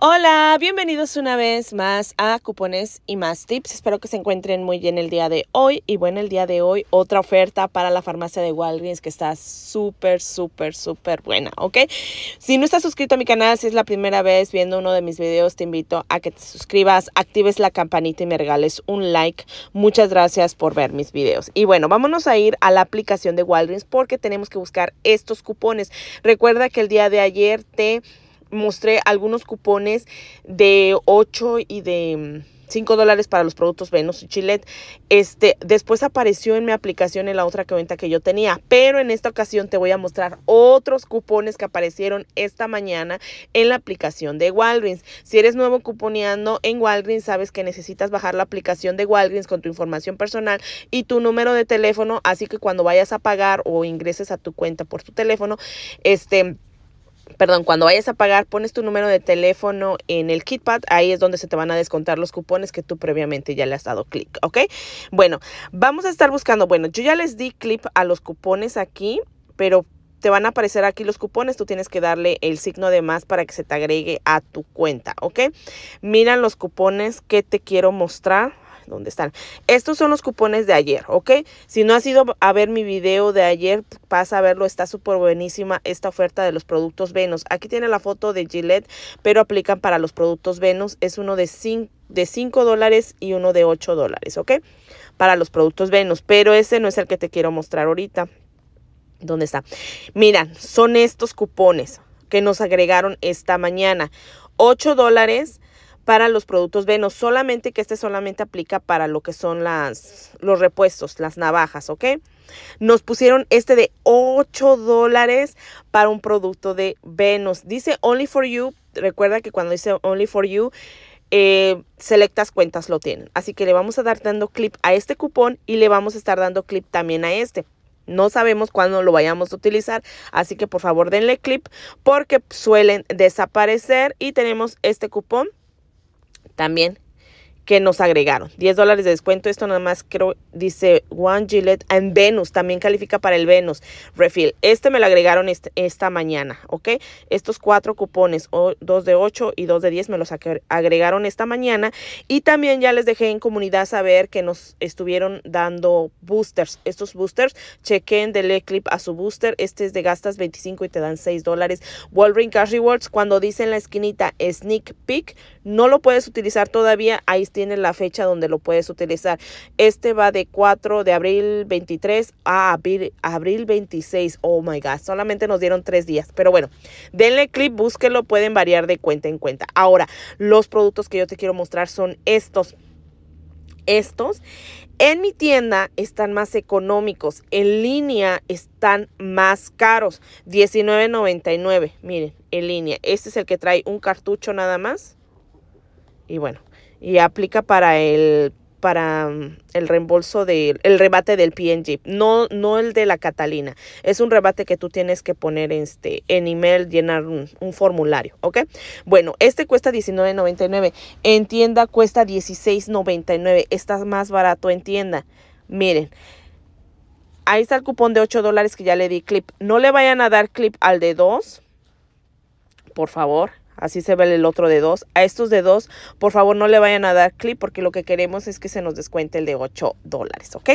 Hola, bienvenidos una vez más a Cupones y más Tips. Espero que se encuentren muy bien el día de hoy. Y bueno, el día de hoy otra oferta para la farmacia de Walgreens que está súper, súper, súper buena, ¿ok? Si no estás suscrito a mi canal, si es la primera vez viendo uno de mis videos, te invito a que te suscribas, actives la campanita y me regales un like. Muchas gracias por ver mis videos. Y bueno, vámonos a ir a la aplicación de Walgreens porque tenemos que buscar estos cupones. Recuerda que el día de ayer te mostré algunos cupones de 8 y de 5 mm, dólares para los productos Venus y Chilet. Este, después apareció en mi aplicación en la otra cuenta que yo tenía, pero en esta ocasión te voy a mostrar otros cupones que aparecieron esta mañana en la aplicación de Walgreens. Si eres nuevo cuponeando en Walgreens, sabes que necesitas bajar la aplicación de Walgreens con tu información personal y tu número de teléfono, así que cuando vayas a pagar o ingreses a tu cuenta por tu teléfono, este perdón, cuando vayas a pagar, pones tu número de teléfono en el KitPad, ahí es donde se te van a descontar los cupones que tú previamente ya le has dado clic, ¿ok? Bueno, vamos a estar buscando, bueno, yo ya les di clic a los cupones aquí, pero te van a aparecer aquí los cupones, tú tienes que darle el signo de más para que se te agregue a tu cuenta, ¿ok? Miran los cupones que te quiero mostrar donde están. Estos son los cupones de ayer, ¿ok? Si no has ido a ver mi video de ayer, pasa a verlo, está súper buenísima esta oferta de los productos Venus. Aquí tiene la foto de Gillette, pero aplican para los productos Venus. Es uno de 5 de 5 dólares y uno de 8 dólares, ¿ok? Para los productos Venus, pero ese no es el que te quiero mostrar ahorita. ¿Dónde está? Miran, son estos cupones que nos agregaron esta mañana. 8 dólares para los productos venos, solamente que este solamente aplica para lo que son las, los repuestos, las navajas, ¿ok? Nos pusieron este de 8 dólares para un producto de Venus. Dice Only for You. Recuerda que cuando dice Only for You, eh, selectas cuentas lo tienen. Así que le vamos a dar dando clip a este cupón y le vamos a estar dando clip también a este. No sabemos cuándo lo vayamos a utilizar, así que por favor denle clip porque suelen desaparecer y tenemos este cupón también que nos agregaron. 10 dólares de descuento. Esto nada más creo, dice One Gillette and Venus. También califica para el Venus Refill. Este me lo agregaron esta mañana, ¿ok? Estos cuatro cupones, dos de 8 y 2 de 10, me los agregaron esta mañana. Y también ya les dejé en comunidad saber que nos estuvieron dando boosters. Estos boosters, chequen, del clip a su booster. Este es de gastas 25 y te dan 6 dólares. Wolverine Cash Rewards, cuando dice en la esquinita sneak peek, no lo puedes utilizar todavía. Ahí está tiene la fecha donde lo puedes utilizar. Este va de 4 de abril 23 a abril, 26. Oh my God, solamente nos dieron tres días. Pero bueno, denle clip, búsquenlo, pueden variar de cuenta en cuenta. Ahora, los productos que yo te quiero mostrar son estos. Estos en mi tienda están más económicos, en línea están más caros, $19.99. Miren, en línea. Este es el que trae un cartucho nada más y bueno, y aplica para el para mm, el reembolso del el rebate del PNG, no no el de la Catalina. Es un rebate que tú tienes que poner este en email, llenar un, formulario, ¿ok? Bueno, este cuesta 19.99, en tienda cuesta 16.99, está más barato en tienda. Miren, ahí está el cupón de 8 dólares que ya le di clip. No le vayan a dar clip al de 2, por favor. Así se ve el otro de dos. A estos de dos, por favor, no le vayan a dar clic porque lo que queremos es que se nos descuente el de 8 dólares, ¿ok?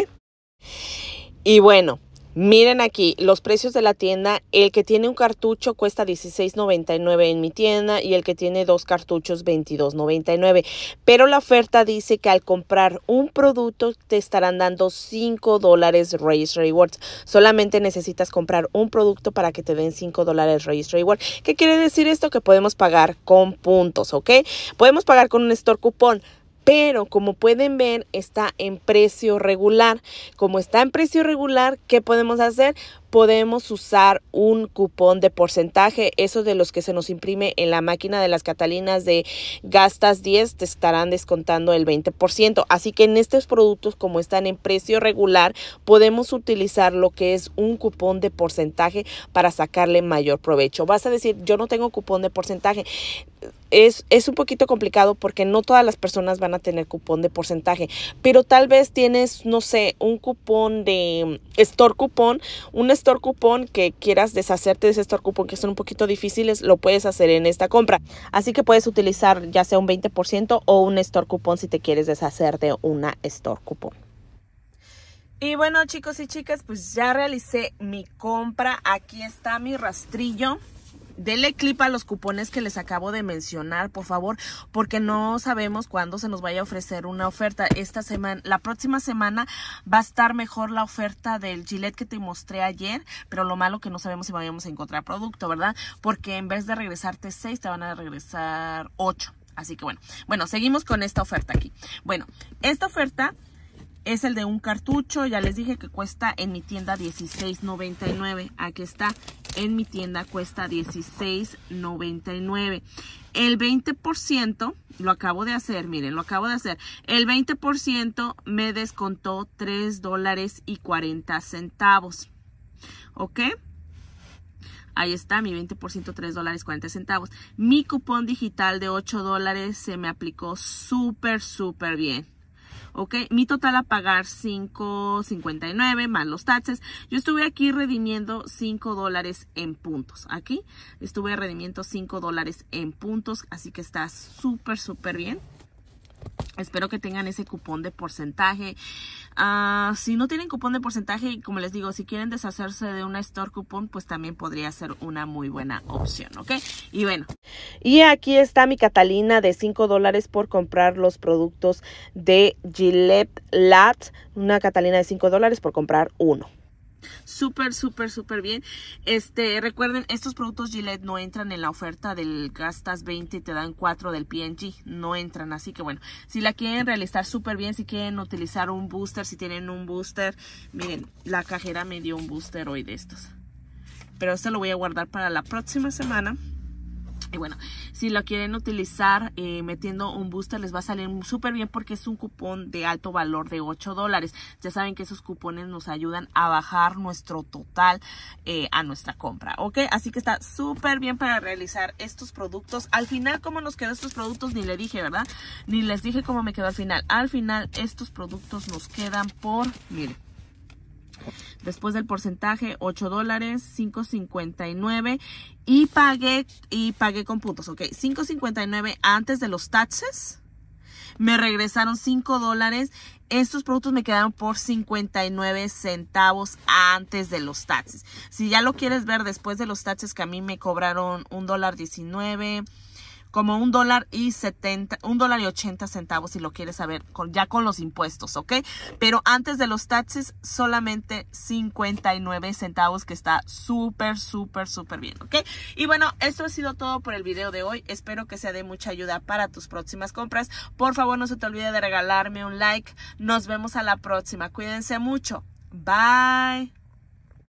Y bueno, Miren aquí los precios de la tienda. El que tiene un cartucho cuesta $16.99 en mi tienda y el que tiene dos cartuchos $22.99. Pero la oferta dice que al comprar un producto te estarán dando $5 dólares Rewards. Solamente necesitas comprar un producto para que te den $5 dólares Race ¿Qué quiere decir esto? Que podemos pagar con puntos, ¿ok? Podemos pagar con un store cupón pero como pueden ver está en precio regular. Como está en precio regular, ¿qué podemos hacer? Podemos usar un cupón de porcentaje, eso de los que se nos imprime en la máquina de las Catalinas de gastas 10, te estarán descontando el 20%. Así que en estos productos, como están en precio regular, podemos utilizar lo que es un cupón de porcentaje para sacarle mayor provecho. Vas a decir, yo no tengo cupón de porcentaje es, un poquito complicado porque no todas las personas van a tener cupón de porcentaje, pero tal vez tienes, no sé, un cupón de mm, store cupón, un store cupón que quieras deshacerte de ese store cupón que son un poquito difíciles, lo puedes hacer en esta compra. Así que puedes utilizar ya sea un 20% o un store cupón si te quieres deshacer de una store cupón. Y bueno chicos y chicas, pues ya realicé mi compra. Aquí está mi rastrillo. Dele clip a los cupones que les acabo de mencionar, por favor, porque no sabemos cuándo se nos vaya a ofrecer una oferta. Esta semana, la próxima semana va a estar mejor la oferta del Gillette que te mostré ayer, pero lo malo que no sabemos si vamos a encontrar producto, ¿verdad? Porque en vez de regresarte 6, te van a regresar 8. Así que bueno, bueno, seguimos con esta oferta aquí. Bueno, esta oferta es el de un cartucho, ya les dije que cuesta en mi tienda $16.99, aquí está, en mi tienda cuesta $16.99. El 20%, lo acabo de hacer, miren, lo acabo de hacer. El 20% me descontó $3.40, ¿Ok? Ahí está, mi 20%, 3 40 centavos. Mi cupón digital de 8 se me aplicó súper, súper bien. ¿ok? Mi total a pagar 5.59 más los taxes. Yo estuve aquí redimiendo 5 dólares en puntos. Aquí estuve redimiendo 5 dólares en puntos, así que está súper, súper bien. Espero que tengan ese cupón de porcentaje. Ah, si no tienen cupón de porcentaje, como les digo, si quieren deshacerse de una store cupón, pues también podría ser una muy buena opción, ¿ok? Y bueno. Y aquí está mi Catalina de 5 dólares por comprar los productos de Gillette Lat. Una Catalina de 5 dólares por comprar uno súper, súper, súper bien. Este, recuerden, estos productos Gillette no entran en la oferta del gastas 20 y te dan 4 del PNG. No entran, así que bueno, si la quieren realizar súper bien, si quieren utilizar un booster, si tienen un booster, miren, la cajera me dio un booster hoy de estos. Pero esto lo voy a guardar para la próxima semana. Y bueno, si lo quieren utilizar eh, metiendo un booster les va a salir súper bien porque es un cupón de alto valor de 8 dólares. Ya saben que esos cupones nos ayudan a bajar nuestro total eh, a nuestra compra, ¿ok? Así que está súper bien para realizar estos productos. Al final, ¿cómo nos quedó estos productos? Ni le dije, ¿verdad? Ni les dije cómo me quedó al final. Al final, estos productos nos quedan por, miren, Después del porcentaje, 8 dólares, 5.59 y pagué, y pagué con puntos, ok, 5.59 antes de los taxes. Me regresaron 5 dólares. Estos productos me quedaron por 59 centavos antes de los taxes. Si ya lo quieres ver después de los taxes que a mí me cobraron $1.19 dólar como un dólar y 70, un dólar y 80 centavos si lo quieres saber, ya con los impuestos, ¿ok? Pero antes de los taxes, solamente 59 centavos, que está súper, súper, súper bien, ¿ok? Y bueno, esto ha sido todo por el video de hoy. Espero que sea de mucha ayuda para tus próximas compras. Por favor, no se te olvide de regalarme un like. Nos vemos a la próxima. Cuídense mucho. Bye.